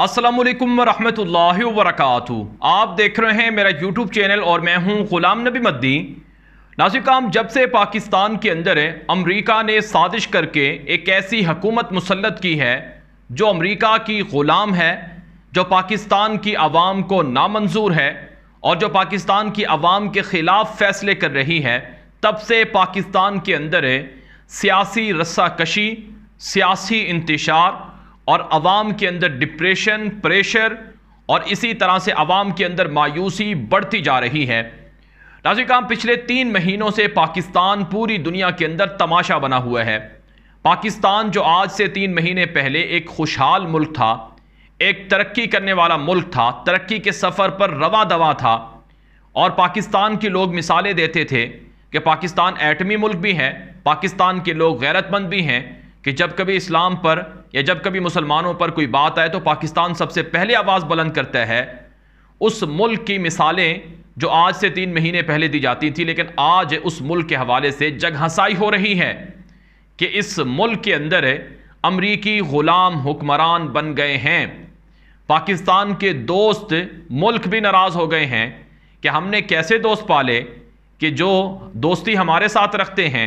असलम वरहमल वरक आप देख रहे हैं मेरा यूट्यूब चैनल और मैं हूं गुलाम नबी मद्दी नाजिकाम जब से पाकिस्तान के अंदर अमेरिका ने साजिश करके एक ऐसी हकूमत मुसलत की है जो अमेरिका की ग़ुलाम है जो पाकिस्तान की आवाम को नामंजूर है और जो पाकिस्तान की आवाम के ख़िलाफ़ फ़ैसले कर रही है तब से पाकिस्तान के अंदर सियासी रस्साकशी सियासी इंतशार और आवाम के अंदर डिप्रेशन प्रेशर और इसी तरह से आवाम के अंदर मायूसी बढ़ती जा रही है नाजिक काम पिछले तीन महीनों से पाकिस्तान पूरी दुनिया के अंदर तमाशा बना हुआ है पाकिस्तान जो आज से तीन महीने पहले एक खुशहाल मुल्क था एक तरक्की करने वाला मुल्क था तरक्की के सफ़र पर रवा दवा था और पाकिस्तान के लोग मिसालें देते थे कि पाकिस्तान एटमी मुल्क भी है पाकिस्तान के लोग गैरतमंद भी हैं कि जब कभी इस्लाम पर या जब कभी मुसलमानों पर कोई बात आए तो पाकिस्तान सबसे पहले आवाज़ बुलंद करता है उस मुल्क की मिसालें जो आज से तीन महीने पहले दी जाती थी लेकिन आज उस मुल्क के हवाले से जगहसाई हो रही है कि इस मुल्क के अंदर अमरीकी ग़ुलाम हुक्मरान बन गए हैं पाकिस्तान के दोस्त मुल्क भी नाराज़ हो गए हैं कि हमने कैसे दोस्त पाले कि जो दोस्ती हमारे साथ रखते हैं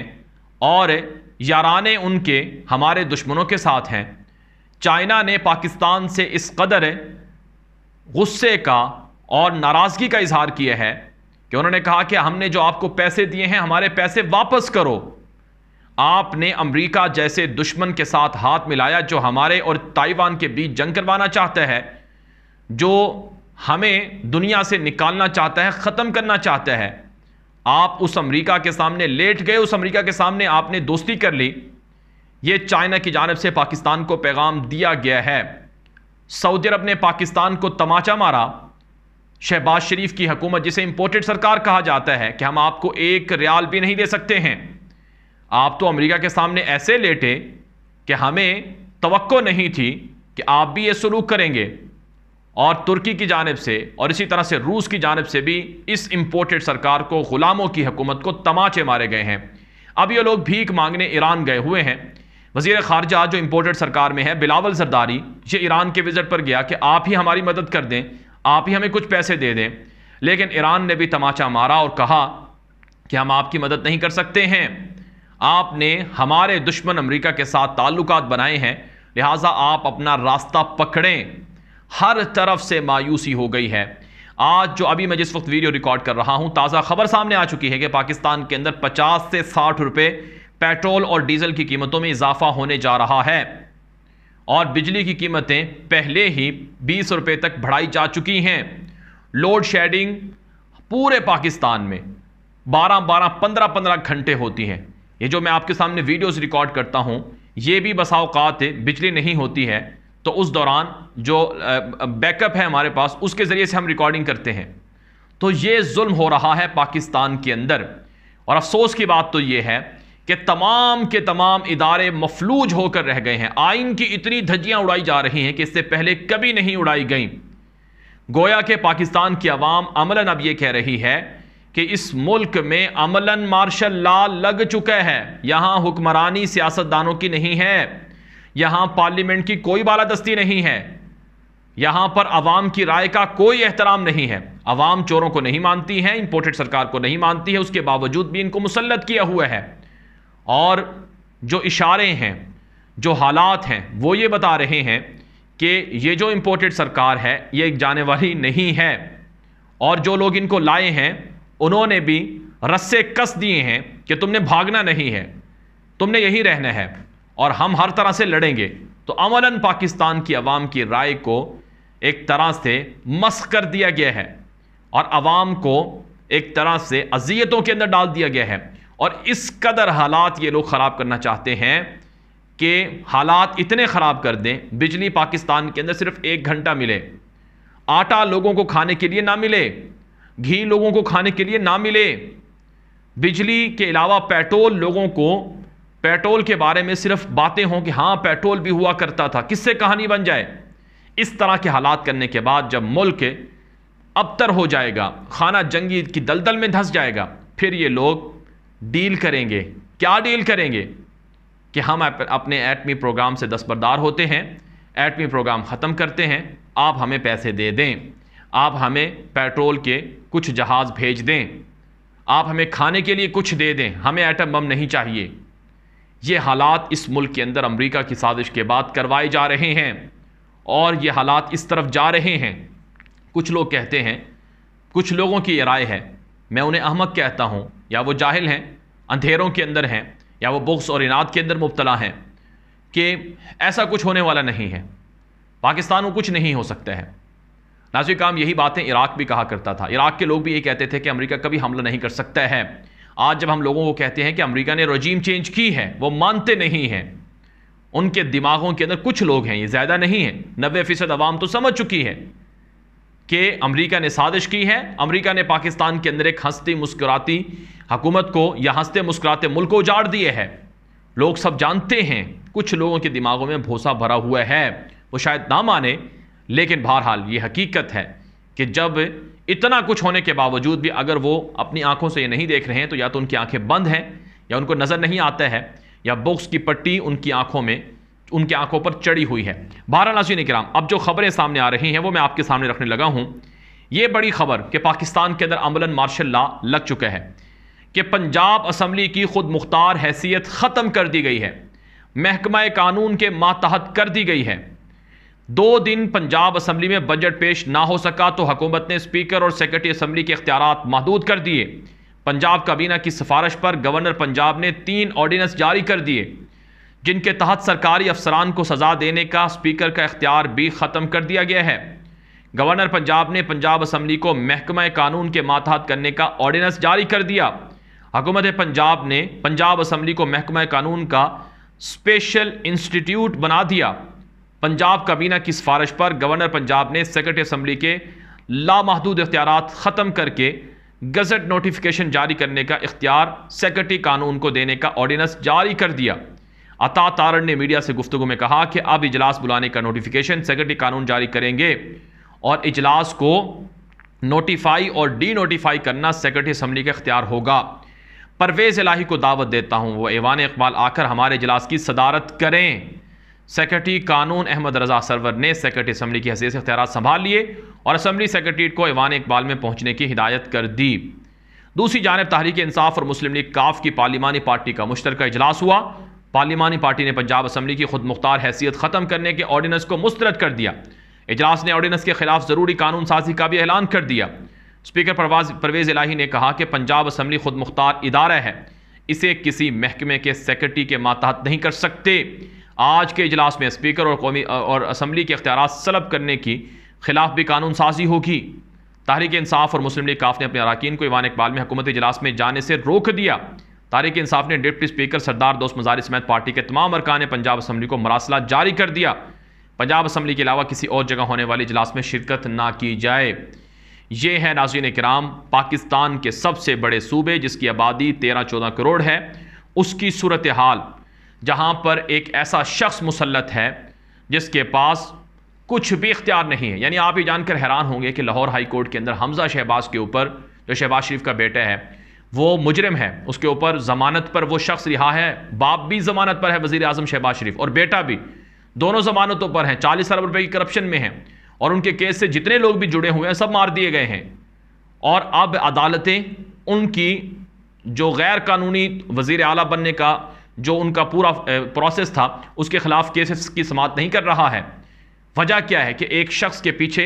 और यारान उनके हमारे दुश्मनों के साथ हैं चाइना ने पाकिस्तान से इस कदर गुस्से का और नाराज़गी का इजहार किया है कि उन्होंने कहा कि हमने जो आपको पैसे दिए हैं हमारे पैसे वापस करो आपने अमेरिका जैसे दुश्मन के साथ हाथ मिलाया जो हमारे और ताइवान के बीच जंग करवाना चाहता है जो हमें दुनिया से निकालना चाहता है ख़त्म करना चाहता है आप उस अमेरिका के सामने लेट गए उस अमेरिका के सामने आपने दोस्ती कर ली ये चाइना की जानब से पाकिस्तान को पैगाम दिया गया है सऊदी अरब ने पाकिस्तान को तमाचा मारा शहबाज शरीफ की हकूमत जिसे इम्पोर्टेड सरकार कहा जाता है कि हम आपको एक रियाल भी नहीं दे सकते हैं आप तो अमेरिका के सामने ऐसे लेटे कि हमें तो नहीं थी कि आप भी ये सलूक करेंगे और तुर्की की जानब से और इसी तरह से रूस की जानब से भी इस इम्पोर्टेड सरकार को ग़ुलामों की हकूमत को तमाचे मारे गए हैं अब ये लोग भीख मांगने ईरान गए हुए हैं वजीर खारजा जो इम्पोर्टेड सरकार में है बिलावल जरदारी ये ईरान के विज़ट पर गया कि आप ही हमारी मदद कर दें आप ही हमें कुछ पैसे दे दें लेकिन ईरान ने भी तमाचा मारा और कहा कि हम आपकी मदद नहीं कर सकते हैं आपने हमारे दुश्मन अमरीका के साथ ताल्लुक बनाए हैं लिहाजा आप अपना रास्ता पकड़ें हर तरफ से मायूसी हो गई है आज जो अभी मैं जिस वक्त वीडियो रिकॉर्ड कर रहा हूं ताज़ा खबर सामने आ चुकी है कि पाकिस्तान के अंदर 50 से 60 रुपए पेट्रोल और डीजल की कीमतों में इजाफा होने जा रहा है और बिजली की कीमतें पहले ही बीस रुपए तक बढ़ाई जा चुकी हैं लोड शेडिंग पूरे पाकिस्तान में बारह बारह पंद्रह पंद्रह घंटे होती हैं ये जो मैं आपके सामने वीडियोस रिकॉर्ड करता हूँ ये भी बसाओकात बिजली नहीं होती है तो उस दौरान जो बैकअप है हमारे पास उसके ज़रिए से हम रिकॉर्डिंग करते हैं तो ये जुल्म हो रहा है पाकिस्तान के अंदर और अफसोस की बात तो ये है कि तमाम के तमाम इदारे मफलूज होकर रह गए हैं आइन की इतनी धज्जियाँ उड़ाई जा रही हैं कि इससे पहले कभी नहीं उड़ाई गई गोया के पाकिस्तान की आवाम अमलन अब ये कह रही है कि इस मुल्क में अमलन मार्शल ला लग चुका है यहाँ हुक्मरानी सियासतदानों की नहीं है यहां पार्लियामेंट की कोई बालादस्ती नहीं है यहां पर अवाम की राय का कोई एहतराम नहीं है अवाम चोरों को नहीं मानती है इंपोर्टेड सरकार को नहीं मानती है उसके बावजूद भी इनको मुसलत किया हुआ है और जो इशारे हैं जो हालात हैं वो ये बता रहे हैं कि ये जो इम्पोर्टेड सरकार है ये एक जाने वाली नहीं है और जो लोग इनको लाए हैं उन्होंने भी रस्से कस दिए हैं कि तुमने भागना नहीं है तुमने यही रहना है और हम हर तरह से लड़ेंगे तो अमलन पाकिस्तान की आवाम की राय को एक तरह से मस कर दिया गया है और आवाम को एक तरह से अजियतों के अंदर डाल दिया गया है और इस कदर हालात ये लोग ख़राब करना चाहते हैं कि हालात इतने ख़राब कर दें बिजली पाकिस्तान के अंदर सिर्फ एक घंटा मिले आटा लोगों को खाने के लिए ना मिले घी लोगों को खाने के लिए ना मिले बिजली के अलावा पेट्रोल लोगों को पेट्रोल के बारे में सिर्फ बातें हों कि हाँ पेट्रोल भी हुआ करता था किससे कहानी बन जाए इस तरह के हालात करने के बाद जब मुल्क अबतर हो जाएगा खाना जंगी की दलदल में धंस जाएगा फिर ये लोग डील करेंगे क्या डील करेंगे कि हम अपने एटमी प्रोग्राम से दस्तबरदार होते हैं एटमी प्रोग्राम ख़त्म करते हैं आप हमें पैसे दे दें आप हमें पेट्रोल के कुछ जहाज़ भेज दें आप हमें खाने के लिए कुछ दे दें हमें एटम बम नहीं चाहिए ये हालात इस मुल्क के अंदर अमरीका की साजिश के बाद करवाए जा रहे हैं और ये हालात इस तरफ जा रहे हैं कुछ लोग कहते हैं कुछ लोगों की राय है मैं उन्हें अहमक कहता हूँ या वो जाहिल हैं अंधेरों के अंदर हैं या वो बुक्स और इनात के अंदर मुबतला हैं कि ऐसा कुछ होने वाला नहीं है पाकिस्तान को कुछ नहीं हो सकता है नाजिक काम यही बातें इराक भी कहा करता था इराक के लोग भी ये कहते थे कि अमेरिका कभी हमला नहीं कर सकता है आज जब हम लोगों को कहते हैं कि अमेरिका ने रजीम चेंज की है वो मानते नहीं हैं उनके दिमागों के अंदर कुछ लोग हैं ये ज़्यादा नहीं है नबे फ़ीसद आवाम तो समझ चुकी है कि अमेरिका ने साजिश की है अमेरिका ने पाकिस्तान के अंदर एक हंसती मुस्कुराती हुकूमत को या हंसते मुस्कुराते मुल्क को उजाड़ दिए है लोग सब जानते हैं कुछ लोगों के दिमागों में भूसा भरा हुआ है वो शायद ना माने लेकिन बहरहाल ये हकीकत है कि जब इतना कुछ होने के बावजूद भी अगर वो अपनी आंखों से ये नहीं देख रहे हैं तो या तो उनकी आंखें बंद हैं या उनको नज़र नहीं आता है या बुक्स की पट्टी उनकी आंखों में उनकी आंखों पर चढ़ी हुई है बहरहाल नाजीन कराम अब जो खबरें सामने आ रही हैं वो मैं आपके सामने रखने लगा हूँ ये बड़ी खबर कि पाकिस्तान के अंदर अमलन मार्शल ला लग चुका है कि पंजाब असम्बली की खुद मुख्तार हैसियत ख़त्म कर दी गई है महकमा कानून के मातहत कर दी गई है दो दिन पंजाब असम्बली में बजट पेश ना हो सका तो हुकूमत ने स्पीकर और सेक्रेटरी असम्बली के अख्तियार महदूद कर दिए पंजाब काबीना की सिफारिश पर गवर्नर पंजाब ने तीन ऑर्डीनेंस जारी कर दिए जिनके तहत सरकारी अफसरान को सजा देने का स्पीकर का अख्तियार भी ख़त्म कर दिया गया है गवर्नर पंजाब ने पंजाब असम्बली को महकमा कानून के मातहत करने का ऑर्डीनेंस जारी कर दिया हकूमत पंजाब ने पंजाब असम्बली को महकमा कानून का स्पेशल इंस्टीट्यूट बना दिया पंजाब काबीना की सिफारिश पर गवर्नर पंजाब ने सेक्रेटरी असम्बली के लामहदूद अख्तियार ख़त्म करके गजट नोटिफिकेशन जारी करने का इख्तियार सेक्रेटरी कानून को देने का ऑर्डिनेंस जारी कर दिया अता तारण ने मीडिया से गुफ्तु में कहा कि अब इजलास बुलाने का नोटिफिकेशन सेक्रेटरी कानून जारी करेंगे और इजलास को नोटिफाई और डी नोटिफाई करना सेक्रेटरी असम्बली का इख्तियार होगा परवेज़ इलाही को दावत देता हूँ वो एवान इकबाल आकर हमारे इजलास की सदारत करें सेक्रेटरी कानून अहमद रजा सरवर ने सेक्रेटरी असम्बली की हसीस अख्तियार संभाल लिए और असम्बली सेक्रेटरीट को ईवान इकबाल में पहुंचने की हिदायत कर दी दूसरी जानब तहरीक इंसाफ और मुस्लिम लीग काफ की पार्लिमानी पार्टी का मुश्तर इजलास हुआ पार्लिमानी पार्टी ने पंजाब असम्बली की खुद मुख्तार हैसियत ख़त्म करने के ऑर्डीनेंस को मुस्तरद कर दिया इजलास ने ऑर्डीनेंस के खिलाफ ज़रूरी कानून साजी का भी ऐलान कर दिया स्पीकर परवाज परवेज़ इलाही ने कहा कि पंजाब असम्बली खुद मुख्तार इदारा है इसे किसी महकमे के सेक्रेटरी के मातहत नहीं कर सकते आज के इजलास में स्पीकर और कौमी और असम्बली के अख्तियार सलब करने की खिलाफ भी कानून साजी होगी तहरीक इंसाफ और मुस्लिम लीग काफ ने अपने अरकान को इवान इकबाल में हुकूमत इजलास में जाने से रोक दिया तहरीक इंसाफ ने डिप्टी स्पीकर सरदार दोस्त मजारी समेत पार्टी के तमाम अरकान ने पंजाब असम्बली को मरासला जारी कर दिया पंजाब असम्बली के अलावा किसी और जगह होने वाले इजलास में शिरकत ना की जाए ये है नाजीन कराम पाकिस्तान के सबसे बड़े सूबे जिसकी आबादी तेरह चौदह करोड़ है उसकी सूरत हाल जहाँ पर एक ऐसा शख्स मुसलत है जिसके पास कुछ भी इख्तियार नहीं है यानी आप ये जानकर हैरान होंगे कि लाहौर हाई कोर्ट के अंदर हमजा शहबाज के ऊपर जो शहबाज शरीफ का बेटा है वो मुजरम है उसके ऊपर ज़मानत पर वो शख्स रिहा है बाप भी ज़मानत पर है वजीर अजम शहबाज शरीफ और बेटा भी दोनों ज़मानतों पर हैं चालीस अरब रुपये की करप्शन में है और उनके केस से जितने लोग भी जुड़े हुए हैं सब मार दिए गए हैं और अब अदालतें उनकी जो गैर कानूनी वजीर अला बनने का जो उनका पूरा प्रोसेस था उसके खिलाफ केसेस की समाप्त नहीं कर रहा है वजह क्या है कि एक शख्स के पीछे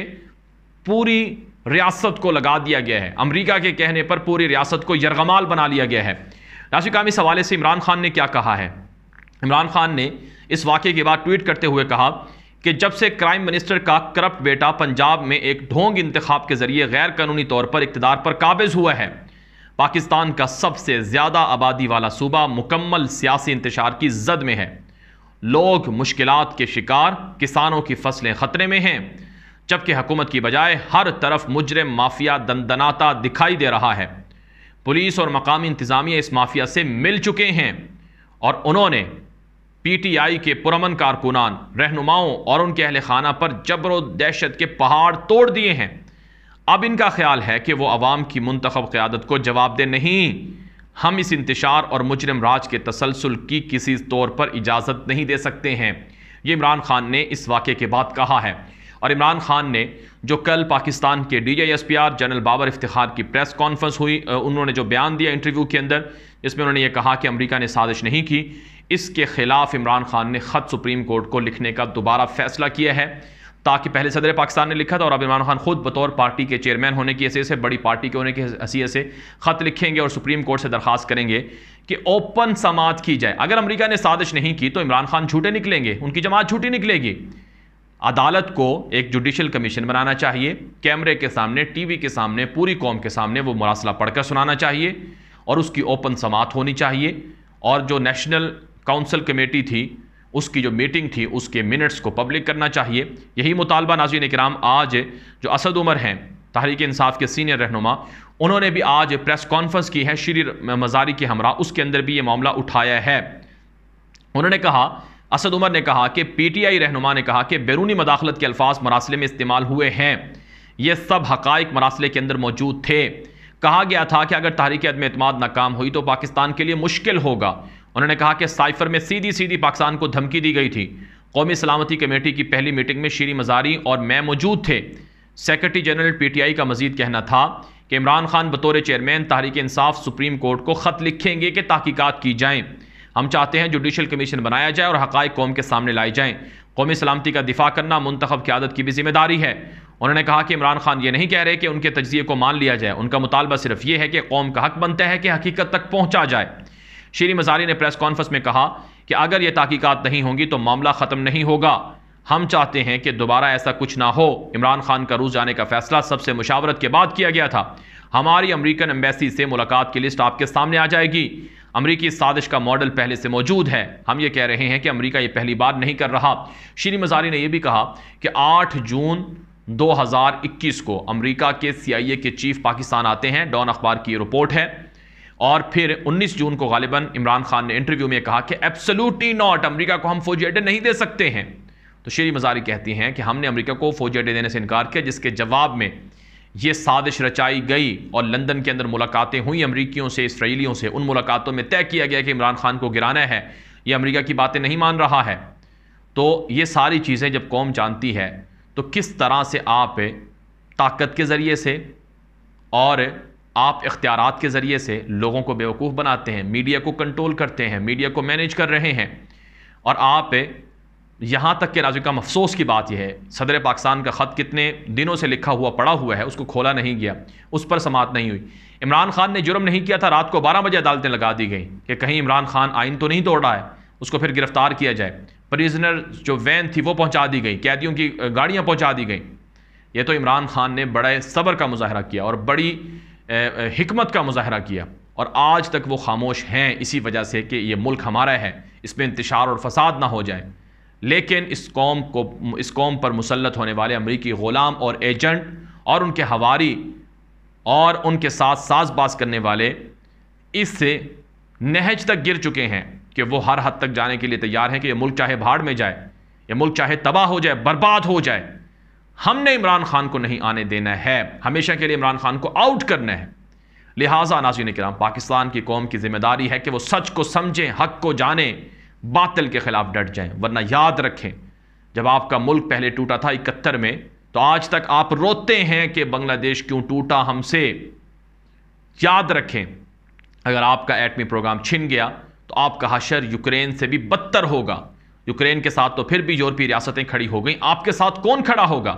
पूरी रियासत को लगा दिया गया है अमरीका के कहने पर पूरी रियासत को यरगमाल बना लिया गया है राशि काम इस हवाले से इमरान खान ने क्या कहा है इमरान खान ने इस वाक्य के बाद ट्वीट करते हुए कहा कि जब से क्राइम मिनिस्टर का करप्ट बेटा पंजाब में एक ढोंग इंतखाब के ज़रिए गैर कानूनी तौर पर इकतदार पर काबिज हुआ है पाकिस्तान का सबसे ज़्यादा आबादी वाला सूबा मुकम्मल सियासी इंतजार की जद में है लोग मुश्किल के शिकार किसानों की फसलें ख़तरे में हैं जबकि हुकूमत की बजाय हर तरफ मुजरम माफिया दंदनाता दिखाई दे रहा है पुलिस और मकामी इंतज़ामिया इस माफिया से मिल चुके हैं और उन्होंने पी टी आई के पुरमन कारकुनान रहनुमाओं और उनके अहल खाना पर जबरो दहशत के पहाड़ तोड़ दिए हैं अब इनका ख्याल है कि वो अवाम की मंतखब क़्यादत को जवाब दे नहीं हम इस इंतशार और मुजरम राज के तसलसल की किसी तौर पर इजाज़त नहीं दे सकते हैं ये इमरान खान ने इस वाक़े के बाद कहा है और इमरान खान ने जो कल पाकिस्तान के D I S P R general Babar Iftar की प्रेस कॉन्फ्रेंस हुई उन्होंने जो बयान दिया इंटरव्यू के अंदर इसमें उन्होंने ये कहा कि अमरीका ने साजिश नहीं की इसके ख़िलाफ़ इमरान खान ने ख़त सुप्रीम कोर्ट को लिखने का दोबारा फ़ैसला किया है ताकि पहले सदर पाकिस्तान ने लिखा था और अब इमरान खान खुद बतौर पार्टी के चेयरमैन होने की हैसियत से बड़ी पार्टी के होने की हैसियत से ख़त लिखेंगे और सुप्रीम कोर्ट से दरख्वास्त करेंगे कि ओपन समात की जाए अगर अमरीका ने साजिश नहीं की तो इमरान खान झूठे निकलेंगे उनकी जमात झूठी निकलेगी अदालत को एक जुडिशल कमीशन बनाना चाहिए कैमरे के सामने टीवी के सामने पूरी कौम के सामने वो मुरासला पढ़कर सुनाना चाहिए और उसकी ओपन समात होनी चाहिए और जो नेशनल काउंसिल कमेटी थी उसकी जो मीटिंग थी उसके मिनट्स को पब्लिक करना चाहिए यही मुतालबा नाजीन कराम आज जो असद उमर हैं तहरीक इंसाफ के सीनियर रहनुमा उन्होंने भी आज प्रेस कॉन्फ्रेंस की है श्री मजारी के हमरा उसके अंदर भी ये मामला उठाया है उन्होंने कहा असद उमर ने कहा कि पी टी आई रहनुमा ने कहा कि बैरूनी मदाखलत के अल्फाज मरासले में इस्तेमाल हुए हैं ये सब हक़ मरासले के अंदर मौजूद थे कहा गया था कि अगर तहरीक अदम अतमाद नाकाम हुई तो पाकिस्तान के लिए मुश्किल होगा उन्होंने कहा कि साइफर में सीधी सीधी पाकिस्तान को धमकी दी गई थी कौमी सलामती कमेटी की पहली मीटिंग में श्री मजारी और मैं मौजूद थे secretary general P T I का मजीद कहना था कि इमरान खान बतौर chairman Tehreek Insaf supreme court को ख़त लिखेंगे कि तहकीकत की जाएँ हम चाहते हैं जुडिशल कमीशन बनाया जाए और हक़ कौम के सामने लाए जाएँ कौमी सलामती का दिफा करना मंतखब क्यादत की भी जिम्मेदारी है उन्होंने कहा कि इमरान खान ये नहीं कह रहे कि उनके तजिए को मान लिया जाए उनका मुतालबा सिर्फ ये है कि कौम का हक बनता है कि हकीकत तक पहुँचा जाए श्री मजारी ने प्रेस कॉन्फ्रेंस में कहा कि अगर ये तहकीकत नहीं होंगी तो मामला ख़त्म नहीं होगा हम चाहते हैं कि दोबारा ऐसा कुछ ना हो इमरान खान का रूस जाने का फैसला सबसे मुशावरत के बाद किया गया था हमारी अमरीकन एम्बेसी से मुलाकात की लिस्ट आपके सामने आ जाएगी अमरीकी साजिश का मॉडल पहले से मौजूद है हम ये कह रहे हैं कि अमरीका ये पहली बार नहीं कर रहा श्री मजारी ने यह भी कहा कि 8 जून 2021 को अमेरिका के सीआईए के चीफ पाकिस्तान आते हैं डॉन अखबार की रिपोर्ट है और फिर 19 जून को गालिबा इमरान खान ने इंटरव्यू में कहा कि एब्सोल्युटली नॉट अमेरिका को हम फौजी अड्डे नहीं दे सकते हैं तो श्री मजारी कहती हैं कि हमने अमेरिका को फौजी अड्डे देने से इनकार किया जिसके जवाब में ये साजिश रचाई गई और लंदन के अंदर मुलाकातें हुई अमरीकियों से इसराइलियों से उन मुलाकातों में तय किया गया कि इमरान खान को गिराना है यह अमरीका की बातें नहीं मान रहा है तो ये सारी चीज़ें जब कौम जानती है तो किस तरह से आप ताकत के ज़रिए से और आप इख्तियार के ज़रिए से लोगों को बेवकूफ़ बनाते हैं मीडिया को कंट्रोल करते हैं मीडिया को मैनेज कर रहे हैं और आप यहाँ तक के राजू का अफसोस की बात यह है सदर पाकिस्तान का ख़त कितने दिनों से लिखा हुआ पड़ा हुआ है उसको खोला नहीं गया उस पर समात नहीं हुई इमरान खान ने जुर्म नहीं किया था रात को बारह बजे अदालतें लगा दी गई कि कहीं इमरान खान आइन तो नहीं तोड़ रहा है उसको फिर गिरफ्तार किया जाए परिजनर जो वैन थी वो पहुँचा दी गई कैदियों की गाड़ियाँ पहुँचा दी गई ये तो इमरान खान ने बड़े सब्र का मुजाहरा किया और बड़ी हमत का मुजाहरा किया और आज तक वो खामोश हैं इसी वजह से कि ये मुल्क हमारा है इसमें इंतशार और फसाद ना हो जाए लेकिन इस कौम को इस कौम पर मुसलत होने वाले अमरीकी ग़ुलाम और एजेंट और उनके हवारी और उनके साथ साज बाज करने वाले इससे नहज तक गिर चुके हैं कि वो हर हद तक जाने के लिए तैयार हैं कि ये मुल्क चाहे भाड़ में जाए ये मुल्क चाहे तबाह हो जाए बर्बाद हो जाए हमने इमरान खान को नहीं आने देना है हमेशा के लिए इमरान खान को आउट करना है लिहाजा नाजीन कराम पाकिस्तान की कौम की जिम्मेदारी है कि वो सच को समझें हक को जाने बातल के ख़िलाफ़ डट जाएं वरना याद रखें जब आपका मुल्क पहले टूटा था इकहत्तर में तो आज तक आप रोते हैं कि बांग्लादेश क्यों टूटा हमसे याद रखें अगर आपका एटमी प्रोग्राम छिन गया तो आपका हशर यूक्रेन से भी बदतर होगा यूक्रेन के साथ तो फिर भी यूरोपीय रियासतें खड़ी हो गई आपके साथ कौन खड़ा होगा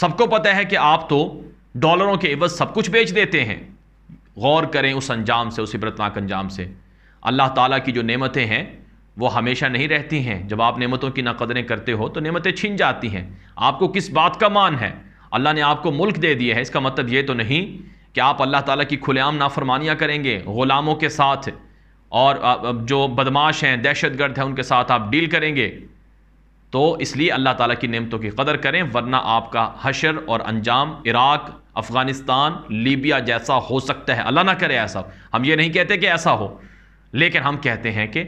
सबको पता है कि आप तो डॉलरों के एवज सब कुछ बेच देते हैं गौर करें उस अंजाम से उस इबरतनाक अंजाम से अल्लाह ताला की जो नेमतें हैं वो हमेशा नहीं रहती हैं जब आप नेमतों की ना कदरें करते हो तो नेमतें छिन जाती हैं आपको किस बात का मान है अल्लाह ने आपको मुल्क दे दिया है इसका मतलब ये तो नहीं कि आप अल्लाह ताला की खुलेआम नाफरमानियाँ करेंगे ग़ुलामों के साथ और जो बदमाश हैं दहशत गर्द हैं उनके साथ आप डील करेंगे तो इसलिए अल्लाह ताला की नेमतों की कदर करें वरना आपका हशर और अंजाम इराक अफ़गानिस्तान लीबिया जैसा हो सकता है अल्लाह ना करे ऐसा हम ये नहीं कहते कि ऐसा हो लेकिन हम कहते हैं कि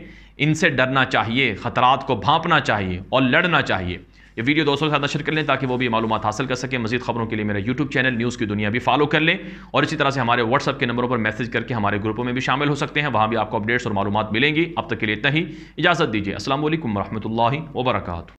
इनसे डरना चाहिए ख़तरात को भांपना चाहिए और लड़ना चाहिए ये वीडियो दोस्तों के साथ नशर कर लें ताकि वो भी मालूम हासिल कर सके मजीद खबरों के लिए मेरा यूट्यूब चैनल न्यूज़ की दुनिया भी फॉलो कर लें और इसी तरह से हमारे व्हाट्सअप के नंबरों पर मैसेज करके हमारे ग्रुपों में भी शामिल हो सकते हैं वहाँ भी आपको अपडेट्स और मालूम मिलेंगी अब तक के लिए इतना ही इजाज़त दीजिए असल वरहमल वर्का